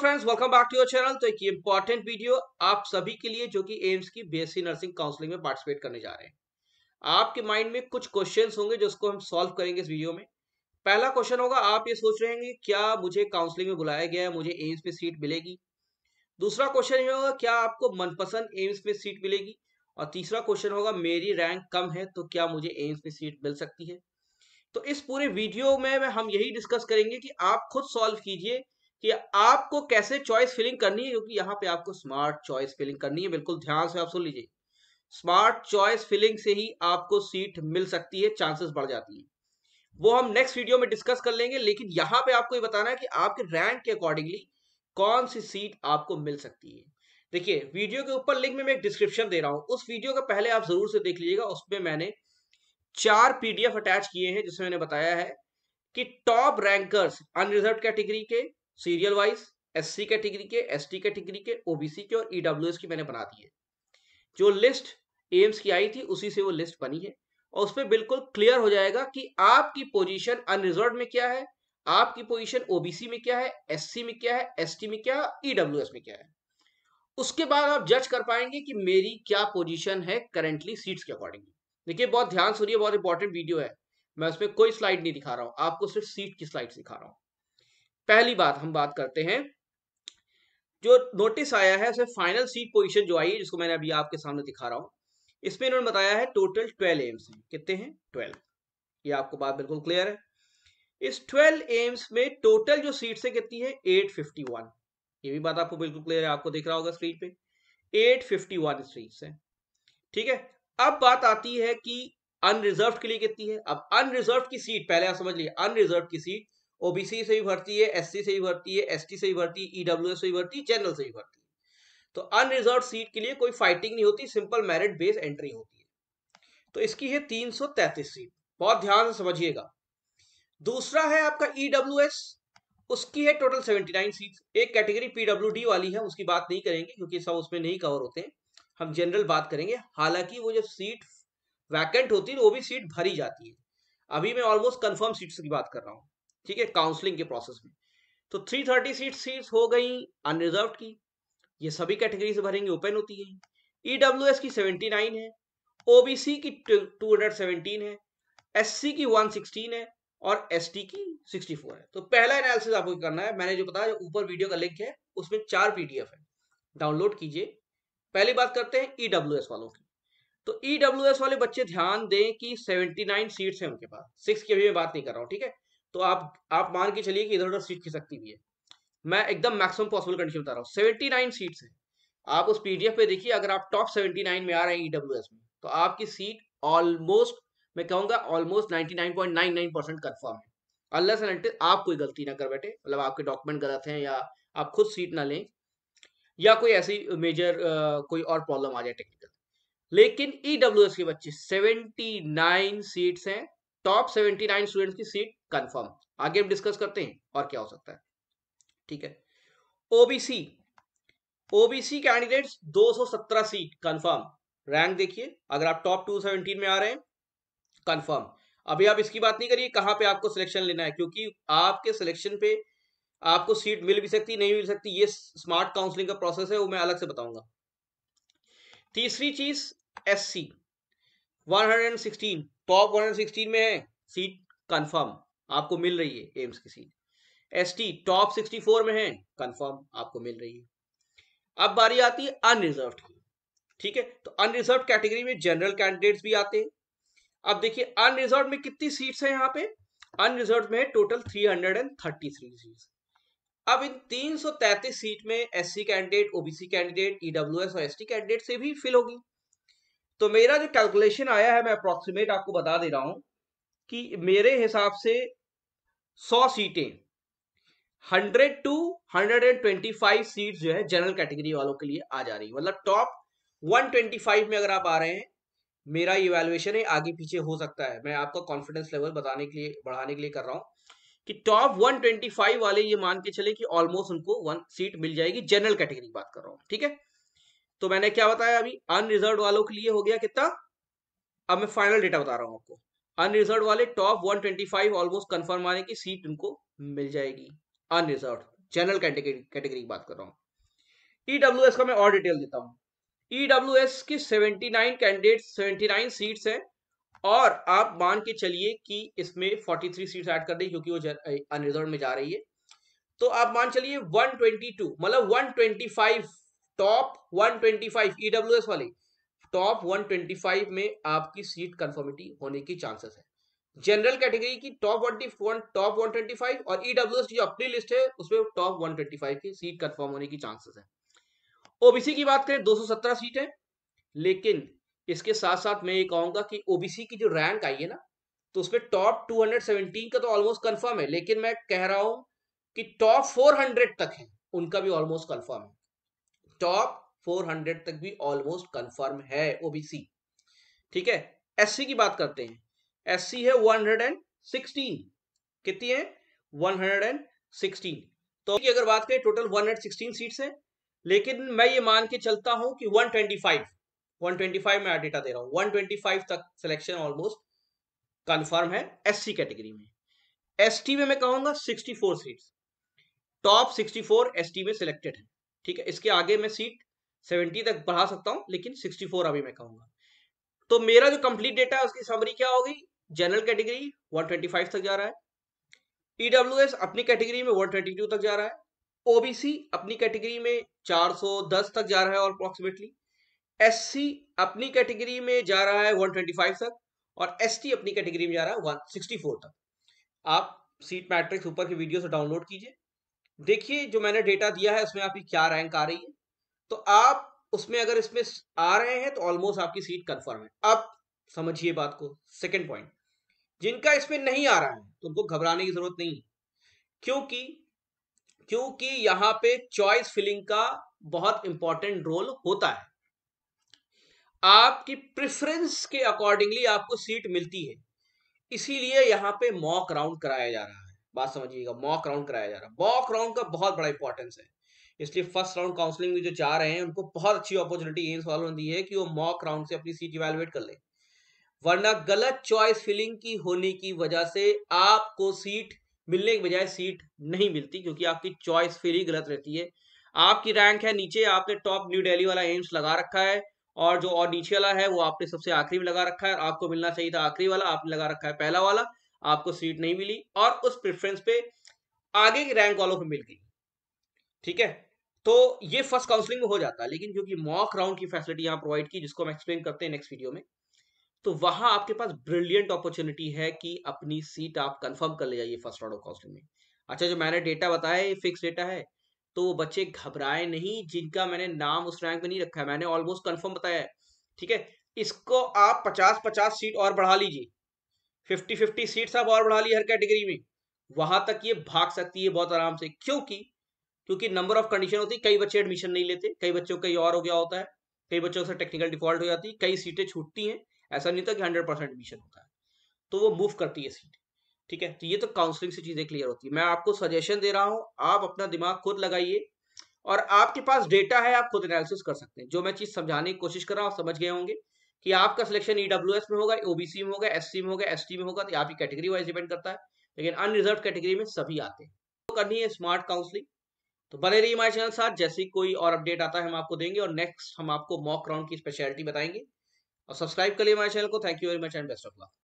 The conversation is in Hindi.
friends welcome back to your channel तो एक इम्पॉर्टेंट वीडियो आप सभी के लिए जो कि एम्स की बीएससी नर्सिंग काउंसलिंग में पार्टिसिपेट करने जा रहे हैं आपके माइंड में कुछ क्वेश्चंस होंगे जिसको हम सॉल्व करेंगे इस वीडियो में पहला क्वेश्चन होगा आप ये सोच रहे हैं क्या मुझे काउंसलिंग में बुलाया गया है मुझे एम्स में सीट मिलेगी दूसरा क्वेश्चन ये होगा क्या आपको मनपसंद एम्स में सीट मिलेगी और तीसरा क्वेश्चन होगा मेरी रैंक कम है तो क्या मुझे एम्स में सीट मिल सकती है तो इस पूरे वीडियो में हम यही डिस्कस करेंगे कि आप खुद सॉल्व कीजिए कि आपको कैसे चॉइस फिलिंग करनी है क्योंकि यहाँ पे आपको स्मार्ट चॉइस फिलिंग करनी है बिल्कुल ध्यान से आप सुन लीजिए स्मार्ट चॉइस फिलिंग से ही आपको सीट मिल सकती है चांसेस बढ़ जाती है वो हम नेक्स्ट वीडियो में डिस्कस कर लेंगे लेकिन यहाँ पे आपको ये बताना है कि आपके रैंक के अकॉर्डिंगली कौन सी सीट आपको मिल सकती है देखिए वीडियो के ऊपर लिंक में मैं एक डिस्क्रिप्शन दे रहा हूँ उस वीडियो का पहले आप जरूर से देख लीजिएगा उसमें मैंने चार पीडीएफ अटैच किए हैं जिसमें मैंने बताया है कि टॉप रैंकर्स अनरिजर्व कैटेगरी के सीरियल वाइज सी कैटेगरी के एस टी कैटेगरी के ओबीसी के, के और ईडब्ल्यू e की मैंने बना दी है जो लिस्ट एम्स की आई थी उसी से वो लिस्ट बनी है और उसमें बिल्कुल क्लियर हो जाएगा कि आपकी पोजीशन अनरिजर्व में क्या है आपकी पोजीशन ओबीसी में क्या है एससी में क्या है एसटी में क्या है ईडब्ल्यूएस e में क्या है उसके बाद आप जज कर पाएंगे कि मेरी क्या पोजीशन है करेंटली सीट्स के अकॉर्डिंगली देखिए बहुत ध्यान सुनिए बहुत इंपॉर्टेंट वीडियो है मैं उसमें कोई स्लाइड नहीं दिखा रहा हूँ आपको सिर्फ सीट की स्लाइड दिखा रहा हूँ पहली बात हम बात करते हैं जो नोटिस आया है उसे फाइनल सीट पोजीशन जो आई है जिसको मैंने अभी आपके सामने दिखा रहा हूं इसमें इन्होंने बताया है टोटल ट्वेल्व एम्स हैं कितने हैं ट्वेल्व ये आपको बात बिल्कुल क्लियर है इस ट्वेल्व एम्स में टोटल जो सीट से कितनी है एट फिफ्टी वन ये भी बात आपको बिल्कुल क्लियर है आपको दिख रहा होगा स्क्रीन पे एट फिफ्टी वन सीट्स हैं ठीक है अब बात आती है कि अनरिजर्व के लिए कितनी है अब अनरिजर्व की सीट पहले आप समझ लीजिए अनरिजर्व की सीट ओबीसी से भी भर्ती है एससी से भी भर्ती है एस से भी भर्ती है ईडब्ल्यू से भी भर्ती जनरल से भी भर्ती तो अनरिजर्व सीट के लिए कोई फाइटिंग नहीं होती सिंपल मेरिट बेस्ड एंट्री होती है तो इसकी है तीन सीट बहुत ध्यान से समझिएगा दूसरा है आपका ईडब्ल्यू उसकी है टोटल 79 सीट एक कैटेगरी पीडब्ल्यू वाली है उसकी बात नहीं करेंगे क्योंकि सब उसमें नहीं कवर होते हैं हम जनरल बात करेंगे हालांकि वो जब सीट वैकेंट होती है तो वो भी सीट भरी जाती है अभी मैं ऑलमोस्ट कंफर्म सीट्स की बात कर रहा हूँ ठीक है काउंसलिंग के प्रोसेस में तो 330 सीट सीट हो गई अनरिजर्व की ये सभी कैटेगरी से भरेंगे ओपन होती e है ईडब्ल्यू की 79 है ओबीसी की 217 है एससी की 116 है और एसटी की 64 है तो पहला एनालिसिस आपको करना है मैंने जो बताया ऊपर वीडियो का लिंक है उसमें चार पीडीएफ है डाउनलोड कीजिए पहली बात करते हैं एस e वालों की तो एस e वाले बच्चे ध्यान दें कि नाइन सीट्स हैं उनके पास सिक्स की अभी मैं बात नहीं कर रहा हूँ ठीक है तो आप आप मान के चलिए कि इधर उधर सीट खिसक सकती भी है मैं एकदम मैक्सिमम पॉसिबल कंडीशन बता रहा हूँ सेवेंटी नाइन सीट्स हैं आप उस पीडीएफ पे देखिए अगर आप टॉप सेवेंटी नाइन में आ रहे हैं ईडब्ल्यू e में तो आपकी सीट ऑलमोस्ट मैं कहूँगा ऑलमोस्ट नाइन्टी नाइन पॉइंट है अल्लाह से नंटे आप कोई गलती ना कर बैठे मतलब आपके डॉक्यूमेंट गलत हैं या आप खुद सीट ना लें या कोई ऐसी मेजर कोई और प्रॉब्लम आ जाए टेक्निकल लेकिन ई e के बच्चे सेवेंटी नाइन सीट्स हैं टॉप 79 स्टूडेंट्स की सीट कंफर्म आगे हम डिस्कस करते हैं और क्या हो सकता है ठीक है OBC OBC candidates 217 seat confirm rank देखिए अगर आप टॉप 217 में आ रहे हैं कंफर्म अभी आप इसकी बात नहीं करिए कहां पे आपको सिलेक्शन लेना है क्योंकि आपके सिलेक्शन पे आपको सीट मिल भी सकती नहीं मिल सकती ये स्मार्ट काउंसलिंग का प्रोसेस है वो मैं अलग से बताऊंगा तीसरी चीज S C one hundred and sixteen top 116 में है सीट कंफर्म आपको मिल रही है एम्स की सीट एस टॉप 64 में है कंफर्म आपको मिल रही है अब बारी आती है अनरिजर्व की ठीक है तो अनरिजर्व कैटेगरी में जनरल कैंडिडेट्स भी आते हैं अब देखिए अनरिजर्व में कितनी सीट्स हैं यहाँ पे अनरिजर्व में टोटल 333 सीट्स अब इन 333 सीट में SC candidate OBC candidate EWS और एसटी कैंडिडेट से भी फिल होगी तो मेरा जो कैलकुलेशन आया है मैं अप्रोक्सीमेट आपको बता दे रहा हूं कि मेरे हिसाब से 100 सीटें 100 टू 125 सीट्स जो है जनरल कैटेगरी वालों के लिए आ जा रही है मतलब टॉप 125 में अगर आप आ रहे हैं मेरा इवेल्युएशन है आगे पीछे हो सकता है मैं आपका कॉन्फिडेंस लेवल बताने के लिए बढ़ाने के लिए कर रहा हूं कि टॉप 125 वाले ये मान के चले कि ऑलमोस्ट उनको वन सीट मिल जाएगी जनरल कैटेगरी की बात कर रहा हूं ठीक है तो मैंने क्या बताया अभी अनरिजर्व वालों के लिए हो गया कितना अब मैं फाइनल डेटा बता रहा हूं आपको अनरिजर्व वाले टॉप 125 ऑलमोस्ट कंफर्म आने की सीट उनको मिल जाएगी अनरिजर्व जनरल कैटेगरी की बात कर रहा हूँ ईडब्ल्यू e का मैं और डिटेल देता हूँ ईडब्ल्यू एस की 79 कैंडिडेट 79 सीट्स हैं और आप मान के चलिए कि इसमें 43 सीट्स ऐड कर दें क्योंकि वो अनरिजर्व में जा रही है तो आप मान चलिए 122 मतलब 125 टॉप 125 ईडब्ल्यूएस e वाली टॉप 125 में आपकी सीट कंफर्मिटी होने की चांसेस है जनरल कैटेगरी की टॉप 121 टॉप 125 और ईडब्ल्यूएस e जो अपनी लिस्ट है उसमें टॉप 125 की सीट कंफर्म होने की चांसेस है ओबीसी की बात करें 217 सीट है लेकिन इसके साथ साथ मैं ये कहूंगा कि ओबीसी की जो रैंक आई है ना तो उसमें टॉप 217 का तो ऑलमोस्ट कंफर्म है लेकिन मैं कह रहा हूं कि टॉप 400 तक है उनका भी ऑलमोस्ट कंफर्म है टॉप 400 तक भी ऑलमोस्ट कंफर्म है ओबीसी ठीक है एससी की बात करते हैं एससी है 116 कितनी है 116 तो की अगर बात करें टोटल 116 सीट्स हैं लेकिन मैं ये मान के चलता हूं कि 125 125 मैं डेटा दे रहा हूं 125 तक सिलेक्शन ऑलमोस्ट कंफर्म है एससी कैटेगरी में एसटी में मैं कहूंगा 64 सीट्स टॉप 64 एसटी में सिलेक्टेड है ठीक है इसके आगे मैं सीट 70 तक बढ़ा सकता हूँ लेकिन 64 अभी मैं कहूँगा तो मेरा जो कंप्लीट डेटा है उसकी समरी क्या होगी जनरल कैटेगरी 125 तक जा रहा है ईडब्ल्यू अपनी कैटेगरी में 122 तक जा रहा है ओबीसी अपनी कैटेगरी में 410 तक जा रहा है और अप्रोक्सीमेटली सी अपनी कैटेगरी में जा रहा है फाइव तक और टी अपनी कैटेगरी में जा रहा है फोर तक आप सीट मैट्रिक्स ऊपर की वीडियो से डाउनलोड कीजिए देखिए जो मैंने डेटा दिया है उसमें आपकी क्या रैंक आ रही है तो आप उसमें अगर इसमें आ रहे हैं तो ऑलमोस्ट आपकी सीट कंफर्म है अब समझिए बात को सेकंड पॉइंट जिनका इसमें नहीं आ रहा है तो उनको घबराने की जरूरत नहीं क्योंकि क्योंकि यहां पे चॉइस फिलिंग का बहुत इंपॉर्टेंट रोल होता है आपकी प्रेफरेंस के अकॉर्डिंगली आपको सीट मिलती है इसीलिए यहां पे मॉक राउंड कराया जा रहा है बात समझिएगा मॉक राउंड कराया जा रहा है मॉक राउंड का बहुत बड़ा इंपॉर्टेंस है इसलिए फर्स्ट राउंड काउंसलिंग में जो चाह रहे हैं उनको बहुत अच्छी अपॉर्चुनिटी एम्स वालों ने दी है कि वो मॉक राउंड से अपनी सीट इवेलुएट कर ले वरना गलत चॉइस फिलिंग की होने की वजह से आपको सीट मिलने के बजाय सीट नहीं मिलती क्योंकि आपकी चॉइस फिलिंग गलत रहती है आपकी रैंक है नीचे आपने टॉप न्यू डेली वाला एम्स लगा रखा है और जो और नीचे वाला है वो आपने सबसे आखिरी में लगा रखा है आपको मिलना चाहिए था आखिरी वाला आपने लगा रखा है पहला वाला आपको सीट नहीं मिली और उस प्रेफरेंस पे आगे की रैंक वालों को मिल गई ठीक है तो ये फर्स्ट काउंसलिंग में हो जाता है लेकिन क्योंकि मॉक राउंड की फैसिलिटी यहाँ प्रोवाइड की जिसको हम एक्सप्लेन करते हैं नेक्स्ट वीडियो में तो वहां आपके पास ब्रिलियंट अपॉर्चुनिटी है कि अपनी सीट आप कंफर्म कर ले जाइए फर्स्ट राउंड ऑफ काउंसलिंग में अच्छा जो मैंने डेटा बताया ये फिक्स डेटा है तो वो बच्चे घबराए नहीं जिनका मैंने नाम उस रैंक में नहीं रखा है मैंने ऑलमोस्ट कंफर्म बताया है ठीक है इसको आप पचास पचास सीट और बढ़ा लीजिए फिफ्टी फिफ्टी सीट आप और बढ़ा ली हर कैटेगरी में वहां तक ये भाग सकती है बहुत आराम से क्योंकि क्योंकि नंबर ऑफ कंडीशन होती है कई बच्चे एडमिशन नहीं लेते कई बच्चों का और हो गया होता है कई बच्चों से टेक्निकल डिफॉल्ट हो जाती है कई सीटें छूटती हैं ऐसा नहीं था कि हंड्रेड परसेंट एडमिशन होता है तो वो मूव करती है सीट ठीक है तो ये तो काउंसलिंग से चीजें क्लियर होती है मैं आपको सजेशन दे रहा हूँ आप अपना दिमाग खुद लगाइए और आपके पास डेटा है आप खुद एनालिसिस कर सकते हैं जो मैं चीज समझाने की कोशिश कर रहा हूँ समझ गए होंगे कि आपका सिलेक्शन ईडब्ल्यू e में होगा ओबीसी में होगा एससी में होगा एसटी में होगा तो आपकी कैटेगरी वाइज डिपेंड करता है लेकिन अनरिजर्व कैटेगरी में सभी आते हैं तो करनी है स्मार्ट काउंसलिंग तो बने रही हमारे चैनल साथ जैसे कोई और अपडेट आता है हम आपको देंगे और नेक्स्ट हम आपको मॉक राउंड की स्पेशलिटी बताएंगे और सब्सक्राइब कर लिए हमारे चैनल को thank you very much and best of luck